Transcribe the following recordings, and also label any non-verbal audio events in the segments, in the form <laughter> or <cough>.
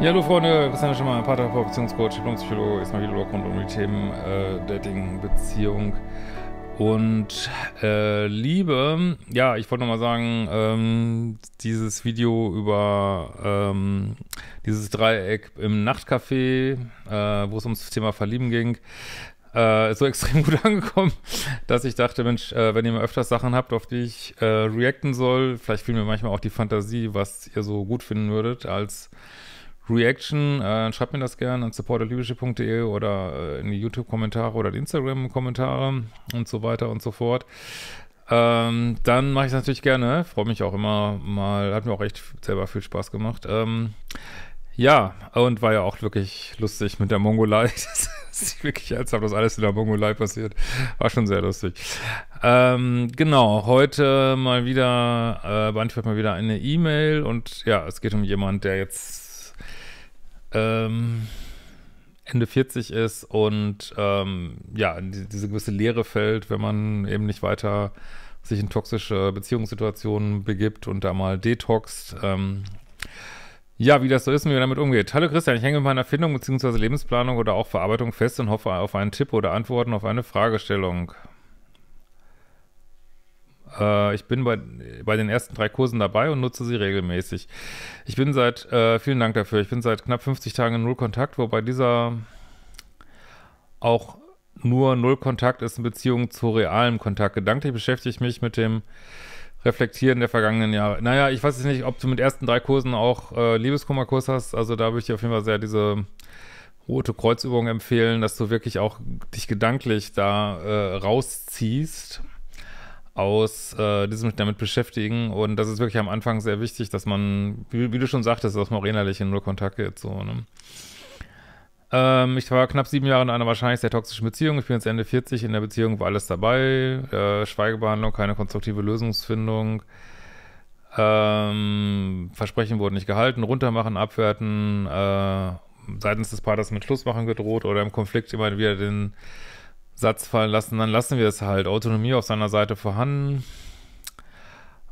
Ja, hallo Freunde, Christian Schimmer, Paterpop, Beziehungscoach, Diplompsychologe, ist mal wieder rund um die Themen äh, Dating, Beziehung und äh, Liebe. Ja, ich wollte nochmal sagen, ähm, dieses Video über ähm, dieses Dreieck im Nachtcafé, äh, wo es ums Thema Verlieben ging, äh, ist so <laughs> extrem gut angekommen, dass ich dachte, Mensch, äh, wenn ihr mal öfters Sachen habt, auf die ich äh, reacten soll, vielleicht fehlt mir manchmal auch die Fantasie, was ihr so gut finden würdet als Reaction, äh, schreibt mir das gerne an supporterlibysche.de oder äh, in die YouTube-Kommentare oder die Instagram-Kommentare und so weiter und so fort. Ähm, dann mache ich es natürlich gerne. Freue mich auch immer mal. Hat mir auch echt selber viel Spaß gemacht. Ähm, ja, und war ja auch wirklich lustig mit der Mongolei. <laughs> das ist wirklich ernsthaft, dass alles in der Mongolei passiert. War schon sehr lustig. Ähm, genau, heute mal wieder, äh, beantwortet mal wieder eine E-Mail und ja, es geht um jemanden, der jetzt ähm, Ende 40 ist und ähm, ja, diese gewisse Leere fällt, wenn man eben nicht weiter sich in toxische Beziehungssituationen begibt und da mal detoxt. Ähm, ja, wie das so ist und wie man damit umgeht. Hallo Christian, ich hänge mit meiner Erfindung bzw. Lebensplanung oder auch Verarbeitung fest und hoffe auf einen Tipp oder Antworten auf eine Fragestellung. Äh, ich bin bei, bei den ersten drei Kursen dabei und nutze sie regelmäßig. Ich bin seit, äh, vielen Dank dafür, ich bin seit knapp 50 Tagen in Nullkontakt, wobei dieser auch nur Nullkontakt ist in Beziehung zu realem Kontakt. Gedanklich beschäftige ich mich mit dem Reflektieren der vergangenen Jahre. Naja, ich weiß nicht, ob du mit ersten drei Kursen auch äh, Liebeskummerkurs hast. Also da würde ich dir auf jeden Fall sehr diese rote Kreuzübung empfehlen, dass du wirklich auch dich gedanklich da äh, rausziehst aus äh, die sich damit beschäftigen. Und das ist wirklich am Anfang sehr wichtig, dass man, wie, wie du schon sagtest, dass man auch innerlich in null Kontakt geht. So, ne? ähm, ich war knapp sieben Jahre in einer wahrscheinlich sehr toxischen Beziehung. Ich bin jetzt Ende 40. In der Beziehung war alles dabei. Äh, Schweigebehandlung, keine konstruktive Lösungsfindung. Ähm, Versprechen wurden nicht gehalten. Runtermachen, abwerten. Äh, seitens des Partners mit Schluss machen gedroht oder im Konflikt immer wieder den Satz fallen lassen, dann lassen wir es halt. Autonomie auf seiner Seite vorhanden.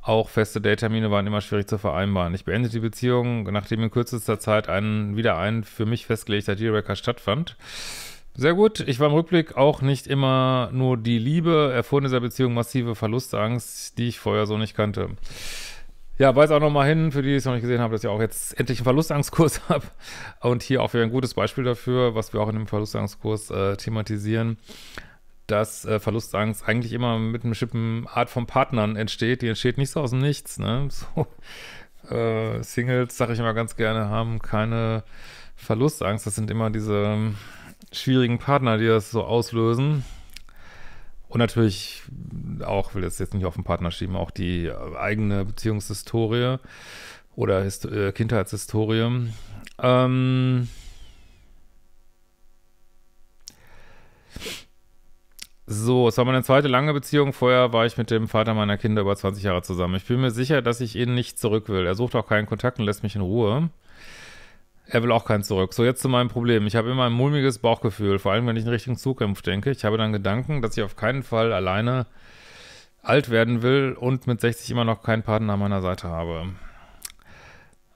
Auch feste Date-Termine waren immer schwierig zu vereinbaren. Ich beendete die Beziehung, nachdem in kürzester Zeit ein, wieder ein für mich festgelegter Dealbreaker stattfand. Sehr gut. Ich war im Rückblick auch nicht immer nur die Liebe, erfuhr in dieser Beziehung massive Verlustangst, die ich vorher so nicht kannte. Ja, weise auch nochmal hin, für die, die es noch nicht gesehen haben, dass ich auch jetzt endlich einen Verlustangstkurs <laughs> habe. Und hier auch wieder ein gutes Beispiel dafür, was wir auch in dem Verlustangstkurs äh, thematisieren, dass äh, Verlustangst eigentlich immer mit einem schippen Art von Partnern entsteht. Die entsteht nicht so aus dem Nichts. Ne? <laughs> So, äh, Singles, sage ich immer ganz gerne, haben keine Verlustangst. Das sind immer diese ähm, schwierigen Partner, die das so auslösen. Und natürlich auch, will das jetzt nicht auf den Partner schieben, auch die eigene Beziehungshistorie oder Histo äh, Kindheitshistorie. Ähm so, es war meine zweite lange Beziehung. Vorher war ich mit dem Vater meiner Kinder über 20 Jahre zusammen. Ich bin mir sicher, dass ich ihn nicht zurück will. Er sucht auch keinen Kontakt und lässt mich in Ruhe. Er will auch keinen zurück. So, jetzt zu meinem Problem. Ich habe immer ein mulmiges Bauchgefühl, vor allem wenn ich in Richtung Zukunft denke. Ich habe dann Gedanken, dass ich auf keinen Fall alleine alt werden will und mit 60 immer noch keinen Partner an meiner Seite habe.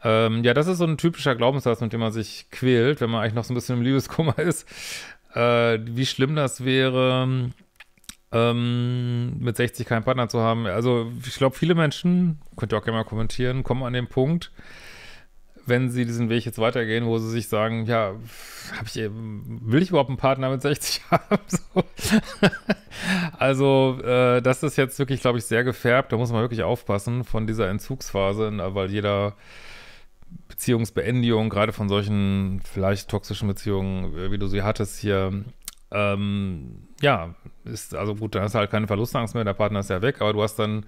Ähm, ja, das ist so ein typischer Glaubenssatz, mit dem man sich quält, wenn man eigentlich noch so ein bisschen im Liebeskummer <laughs> ist. Äh, wie schlimm das wäre, ähm, mit 60 keinen Partner zu haben. Also, ich glaube, viele Menschen, könnt ihr auch gerne mal kommentieren, kommen an den Punkt, wenn sie diesen Weg jetzt weitergehen, wo sie sich sagen, ja, ich, will ich überhaupt einen Partner mit 60 <laughs> haben? So. also äh, das ist jetzt wirklich, glaube ich, sehr gefärbt. Da muss man wirklich aufpassen von dieser Entzugsphase, weil jeder Beziehungsbeendigung, gerade von solchen vielleicht toxischen Beziehungen, äh, wie du sie hattest hier, ähm, ja, ist, also gut, dann hast du halt keine Verlustangst mehr, der Partner ist ja weg, aber du hast dann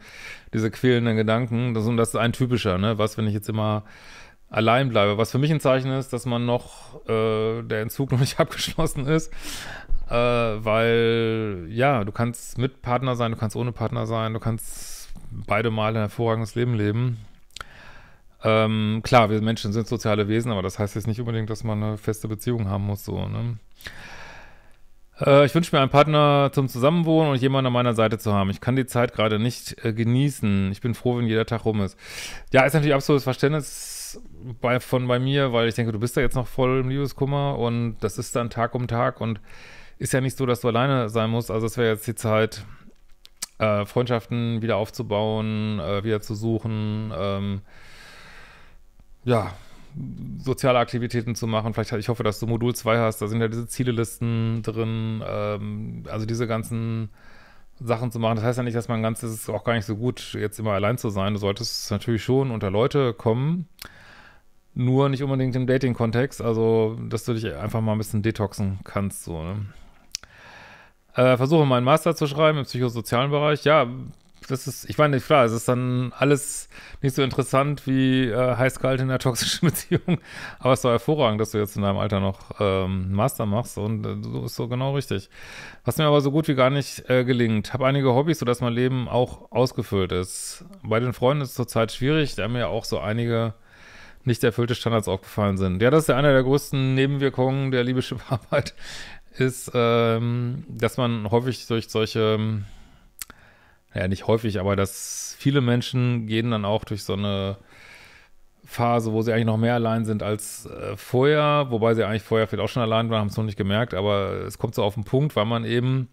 diese quälenden Gedanken, das, und das ist ein typischer, ne, was, wenn ich jetzt immer allein bleibe. Was für mich ein Zeichen ist, dass man noch äh, der Entzug noch nicht <laughs> abgeschlossen ist. Äh, weil, ja, du kannst mit Partner sein, du kannst ohne Partner sein, du kannst beide Mal ein hervorragendes Leben leben. Ähm, klar, wir Menschen sind soziale Wesen, aber das heißt jetzt nicht unbedingt, dass man eine feste Beziehung haben muss, so, ne? äh, Ich wünsche mir einen Partner zum Zusammenwohnen und jemanden an meiner Seite zu haben. Ich kann die Zeit gerade nicht äh, genießen. Ich bin froh, wenn jeder Tag rum ist. Ja, ist natürlich absolutes Verständnis Stress bei, von bei mir, weil ich denke, du bist da jetzt noch voll im Liebeskummer und das ist dann Tag um Tag und ist ja nicht so, dass du alleine sein musst. Also es wäre jetzt die Zeit, äh, Freundschaften wieder aufzubauen, äh, wieder zu suchen, ähm, ja, soziale Aktivitäten zu machen. Vielleicht, ich hoffe, dass du Modul 2 hast, da sind ja diese Zielelisten drin, ähm, also diese ganzen Sachen zu machen. Das heißt ja nicht, dass man ganz, es ist auch gar nicht so gut, jetzt immer allein zu sein. Du solltest natürlich schon unter Leute kommen. Nur nicht unbedingt im Dating-Kontext, also dass du dich einfach mal ein bisschen detoxen kannst, so, ne? Äh, versuche meinen Master zu schreiben im psychosozialen Bereich. Ja, das ist, ich meine, klar, es ist dann alles nicht so interessant wie äh, heiß-kalt in einer toxischen <laughs> Beziehung. Aber es war hervorragend, dass du jetzt in deinem Alter noch ähm, Master machst und äh, so ist so genau richtig. Was mir aber so gut wie gar nicht äh, gelingt. Habe einige Hobbys, sodass mein Leben auch ausgefüllt ist. Bei den Freunden ist es zurzeit schwierig. Da haben ja auch so einige nicht erfüllte Standards aufgefallen sind. Ja, das ist ja eine der größten Nebenwirkungen der Liebeschiffarbeit, <laughs> ist, ähm, dass man häufig durch solche, ähm, naja, nicht häufig, aber dass viele Menschen gehen dann auch durch so eine Phase, wo sie eigentlich noch mehr allein sind als äh, vorher, wobei sie eigentlich vorher vielleicht auch schon allein waren, haben es noch nicht gemerkt, aber es kommt so auf den Punkt, weil man eben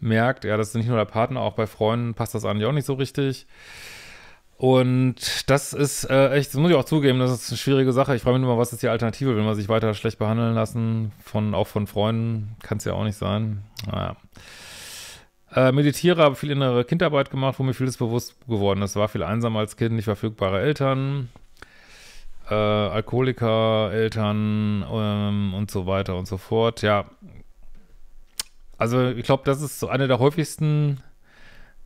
merkt, ja, das ist nicht nur der Partner, auch bei Freunden passt das eigentlich auch nicht so richtig. Und das ist äh, echt, das muss ich auch zugeben, das ist eine schwierige Sache. Ich frage mich nur mal, was ist die Alternative? wenn man sich weiter schlecht behandeln lassen? Von, auch von Freunden? Kann es ja auch nicht sein. Naja. Äh, meditiere, habe viel innere Kindarbeit gemacht, wo mir vieles bewusst geworden ist. War viel einsamer als Kind, nicht verfügbare Eltern, äh, Alkoholiker, Eltern ähm, und so weiter und so fort. Ja. Also, ich glaube, das ist so eine der häufigsten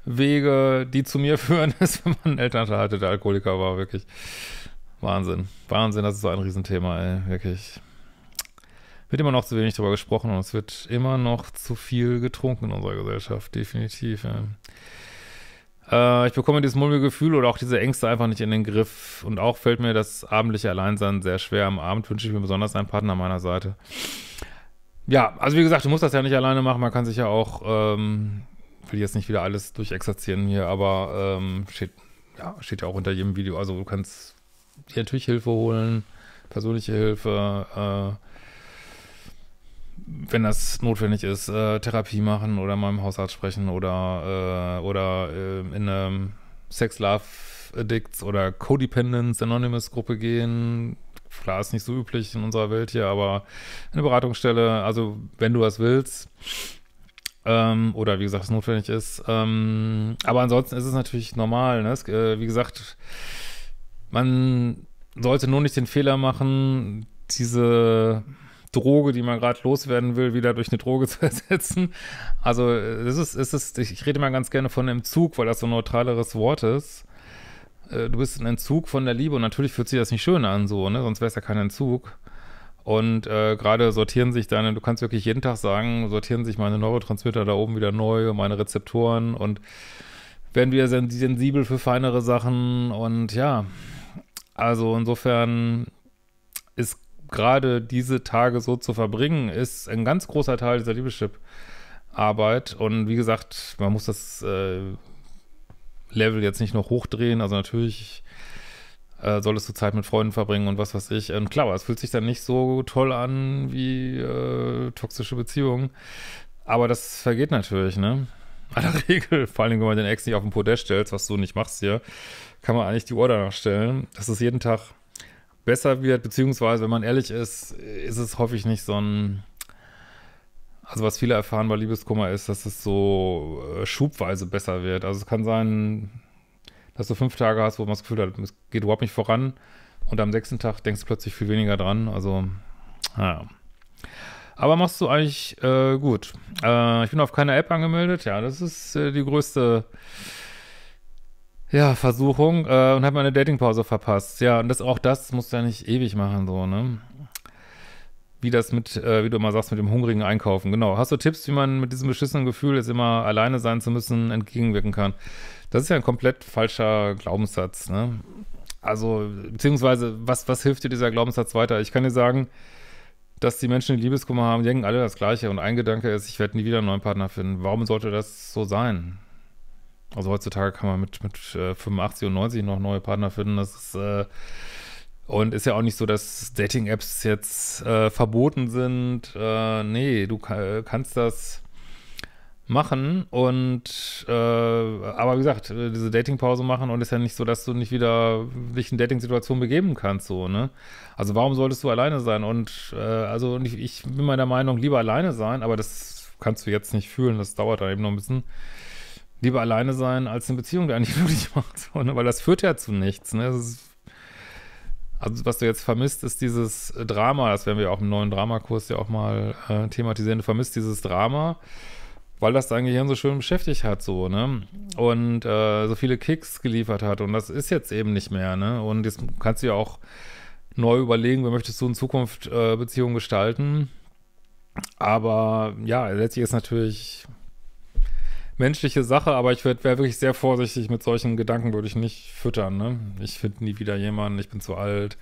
Wege, die zu mir <laughs> führen, ist, wenn man einen Elternteil hatte, der Alkoholiker war, wirklich. Wahnsinn. Wahnsinn, das ist so ein Riesenthema, ey, wirklich. Wird immer noch zu wenig darüber gesprochen und es wird immer noch zu viel getrunken in unserer Gesellschaft, definitiv. ey. Äh, ich bekomme dieses mulmige Gefühl oder auch diese Ängste einfach nicht in den Griff. Und auch fällt mir das abendliche Alleinsein sehr schwer. Am Abend wünsche ich mir besonders einen Partner an meiner Seite. Ja, also wie gesagt, du musst das ja nicht alleine machen. Man kann sich ja auch ähm, will jetzt nicht wieder alles durchexerzieren hier, aber ähm, steht, ja, steht ja auch unter jedem Video. Also du kannst dir natürlich Hilfe holen, persönliche Hilfe, äh, wenn das notwendig ist, äh, Therapie machen oder mal im Hausarzt sprechen oder, äh, oder äh, in eine Sex Love Addicts oder Codependence Anonymous Gruppe gehen. Klar, ist nicht so üblich in unserer Welt hier, aber eine Beratungsstelle, also wenn du was willst, ähm, oder wie gesagt, es notwendig ist. Ähm, aber ansonsten ist es natürlich normal. Ne? Es, äh, wie gesagt, man sollte nur nicht den Fehler machen, diese Droge, die man gerade loswerden will, wieder durch eine Droge <laughs> zu ersetzen. Also äh, es ist, es ist, ich rede mal ganz gerne von Entzug, weil das so ein neutraleres Wort ist. Äh, du bist ein Entzug von der Liebe und natürlich fühlt sich das nicht schön an, so, ne? Sonst wäre es ja kein Entzug. Und äh, gerade sortieren sich deine, du kannst wirklich jeden Tag sagen, sortieren sich meine Neurotransmitter da oben wieder neu und meine Rezeptoren und werden wieder sensibel für feinere Sachen. Und ja, also insofern ist gerade diese Tage so zu verbringen, ist ein ganz großer Teil dieser Liebeschip-Arbeit. Und wie gesagt, man muss das äh, Level jetzt nicht noch hochdrehen. Also natürlich äh, solltest du Zeit mit Freunden verbringen und was weiß ich. Und ähm, klar, es fühlt sich dann nicht so toll an wie äh, toxische Beziehungen. Aber das vergeht natürlich, ne? der <laughs> Regel, vor allem wenn man den Ex nicht auf den Podest stellt, was du nicht machst hier, kann man eigentlich die Uhr danach stellen, dass es jeden Tag besser wird, beziehungsweise, wenn man ehrlich ist, ist es häufig nicht so ein also was viele erfahren bei Liebeskummer ist, dass es so äh, schubweise besser wird. Also es kann sein, dass du fünf Tage hast, wo man das Gefühl hat, es geht überhaupt nicht voran. Und am sechsten Tag denkst du plötzlich viel weniger dran. Also, naja. Aber machst du eigentlich äh, gut. Äh, ich bin auf keiner App angemeldet. Ja, das ist äh, die größte ja, Versuchung äh, und habe meine Datingpause verpasst. Ja, und das auch das musst du ja nicht ewig machen, so, ne? wie das mit, äh, wie du immer sagst, mit dem hungrigen Einkaufen. Genau. Hast du Tipps, wie man mit diesem beschissenen Gefühl, jetzt immer alleine sein zu müssen, entgegenwirken kann? Das ist ja ein komplett falscher Glaubenssatz. Ne? Also, beziehungsweise, was, was hilft dir dieser Glaubenssatz weiter? Ich kann dir sagen, dass die Menschen, die Liebeskummer haben, denken alle das Gleiche. Und ein Gedanke ist, ich werde nie wieder einen neuen Partner finden. Warum sollte das so sein? Also heutzutage kann man mit, mit 85 äh, und 90 noch neue Partner finden. Das ist, äh, und ist ja auch nicht so, dass Dating-Apps jetzt äh, verboten sind. Äh, nee, du kann, kannst das machen und äh, aber wie gesagt, äh, diese Dating-Pause machen und ist ja nicht so, dass du nicht wieder dich in Dating-Situationen begeben kannst, so, ne? Also warum solltest du alleine sein? Und äh, also ich, ich bin meiner Meinung, lieber alleine sein, aber das kannst du jetzt nicht fühlen, das dauert dann eben noch ein bisschen. Lieber alleine sein, als eine Beziehung, die eigentlich glücklich <laughs> macht, so, ne? Weil das führt ja zu nichts, ne? Das ist also was du jetzt vermisst, ist dieses Drama, das werden wir auch im neuen Dramakurs ja auch mal äh, thematisieren, du vermisst dieses Drama, weil das dein Gehirn so schön beschäftigt hat, so, ne? Und äh, so viele Kicks geliefert hat und das ist jetzt eben nicht mehr, ne? Und jetzt kannst du ja auch neu überlegen, wie möchtest du in Zukunft äh, Beziehungen gestalten. Aber ja, letztlich ist natürlich menschliche Sache, aber ich wäre wirklich sehr vorsichtig mit solchen Gedanken, würde ich nicht füttern. Ne? Ich finde nie wieder jemanden, ich bin zu alt.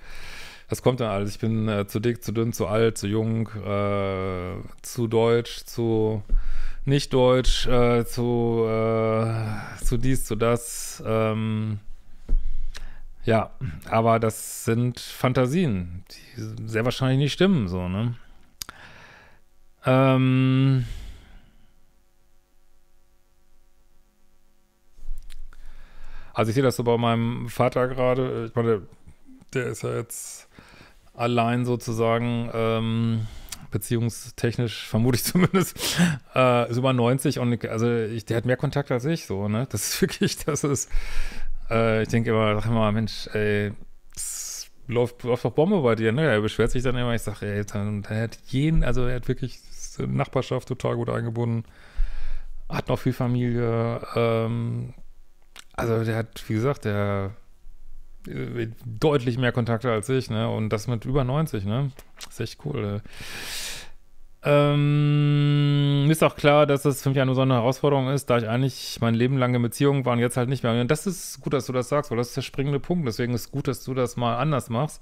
Das kommt dann alles. Ich bin äh, zu dick, zu dünn, zu alt, zu jung, äh, zu deutsch, zu nicht deutsch, äh, zu, äh, zu dies, zu das. Ähm, ja, aber das sind Fantasien, die sehr wahrscheinlich nicht stimmen, so, ne? Ähm. Also ich sehe das so bei meinem Vater gerade. Ich meine, der ist ja jetzt allein sozusagen, ähm, beziehungstechnisch, vermute ich <laughs> zumindest, äh, ist über 90 und also ich, der hat mehr Kontakt als ich, so, ne? Das ist <laughs> wirklich, das ist, äh, ich denke immer, sag immer, Mensch, ey, das läuft, läuft doch Bombe bei dir, ne? Er beschwert sich dann immer, ich sage, ey, dann, dann hat jeden, also er hat wirklich Nachbarschaft total gut eingebunden, hat noch viel Familie, ähm, also der hat, wie gesagt, der äh, deutlich mehr Kontakte als ich, ne? Und das mit über 90, ne? ist echt cool. Äh. Ähm, ist auch klar, dass das für mich eine besondere Herausforderung ist, da ich eigentlich mein Leben lang in Beziehungen war und jetzt halt nicht mehr. Und das ist gut, dass du das sagst, weil das ist der springende Punkt. Deswegen ist gut, dass du das mal anders machst.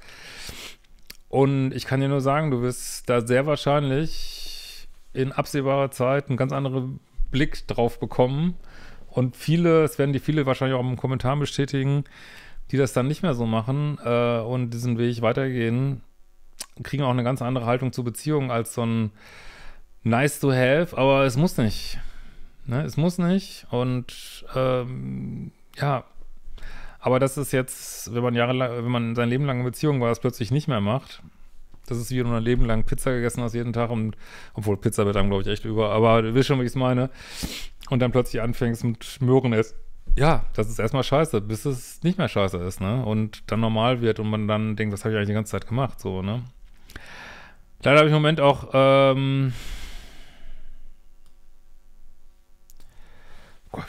Und ich kann dir nur sagen, du wirst da sehr wahrscheinlich in absehbarer Zeit einen ganz anderen Blick drauf bekommen und viele, es werden die viele wahrscheinlich auch im Kommentar bestätigen, die das dann nicht mehr so machen äh, und diesen Weg weitergehen, kriegen auch eine ganz andere Haltung zu Beziehungen als so ein nice to have, aber es muss nicht. Ne? Es muss nicht. Und ähm, ja, aber das ist jetzt, wenn man jahrelang, wenn man sein Leben lang in Beziehung war, das plötzlich nicht mehr macht, das ist wie nur ein Leben lang Pizza gegessen hast jeden Tag. Und, obwohl Pizza wird dann, glaube ich, echt über. Aber du weißt schon, wie ich es meine. Und dann plötzlich anfängst mit Möhren essen. Ja, das ist erstmal scheiße, bis es nicht mehr scheiße ist, ne? Und dann normal wird und man dann denkt, was habe ich eigentlich die ganze Zeit gemacht, so, ne? Leider habe ich im Moment auch ähm,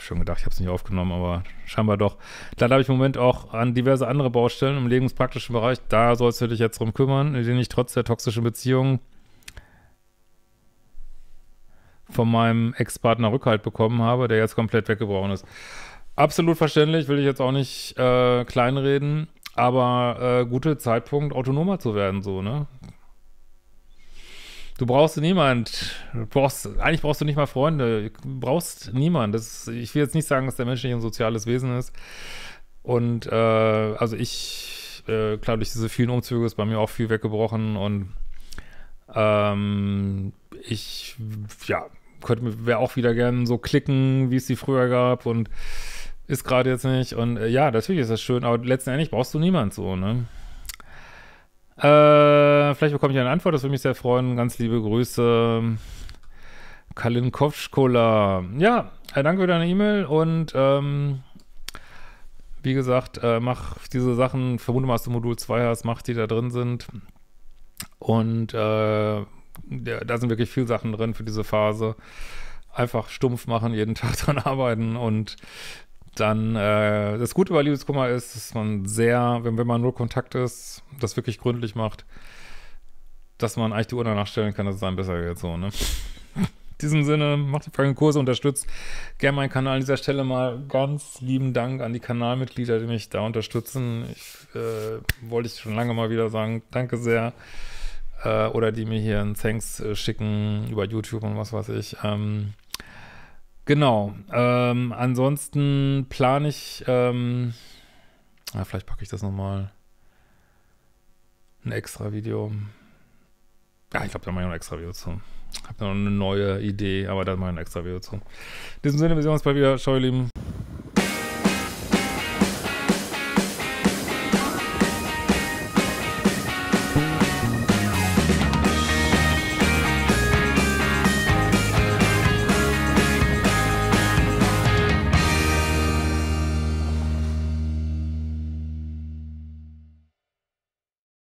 schon gedacht, ich habe es nicht aufgenommen, aber scheinbar doch. Klar, da habe ich im Moment auch an diverse andere Baustellen im lebenspraktischen Bereich. Da sollst du dich jetzt drum kümmern, in denen ich trotz der toxischen Beziehung von meinem Ex-Partner Rückhalt bekommen habe, der jetzt komplett weggebrochen ist. Absolut verständlich, will ich jetzt auch nicht äh, kleinreden, aber äh, guter Zeitpunkt, autonomer zu werden, so, ne? Du brauchst niemand. Du brauchst, eigentlich brauchst du nicht mal Freunde. Du brauchst niemand. Das, ich will jetzt nicht sagen, dass der Mensch nicht ein soziales Wesen ist. Und äh, also ich, äh, klar, durch diese vielen Umzüge ist bei mir auch viel weggebrochen und ähm, ich, ja, könnte wäre auch wieder gern so klicken, wie es die früher gab und ist gerade jetzt nicht. Und äh, ja, natürlich ist das schön, aber letztendlich brauchst du niemand so, ne? Äh, vielleicht bekomme ich eine Antwort, das würde mich sehr freuen. Ganz liebe Grüße. Kalin Kalinkowskola. Ja, äh, danke für deine E-Mail und ähm, wie gesagt, äh, mach diese Sachen, vermute mal, dass du Modul 2 hast, mach die da drin sind. Und äh, da sind wirklich viele Sachen drin für diese Phase. Einfach stumpf machen, jeden <laughs> Tag dran arbeiten und dann äh, das Gute bei Liebeskummer ist, dass man sehr, wenn, wenn man nur Kontakt ist, das wirklich gründlich macht, dass man eigentlich die Uhr danach stellen kann, dass es einem besser geht. So, ne? In diesem Sinne, macht die folgenden Kurse, unterstützt gerne meinen Kanal an dieser Stelle mal. Ganz lieben Dank an die Kanalmitglieder, die mich da unterstützen. Ich äh, wollte ich schon lange mal wieder sagen, danke sehr. Äh, oder die mir hier einen Thanks äh, schicken über YouTube und was weiß ich. Ähm, Genau. Ähm, ansonsten plane ich, ähm, ja, ah, vielleicht packe ich das nochmal. Ein extra Video. Ja, ich glaube, da mache ich noch ein extra Video zu. Ich habe noch eine neue Idee, aber da mache ich ein extra Video zu. In diesem Sinne, wir sehen uns bald wieder. Ciao, ihr Lieben.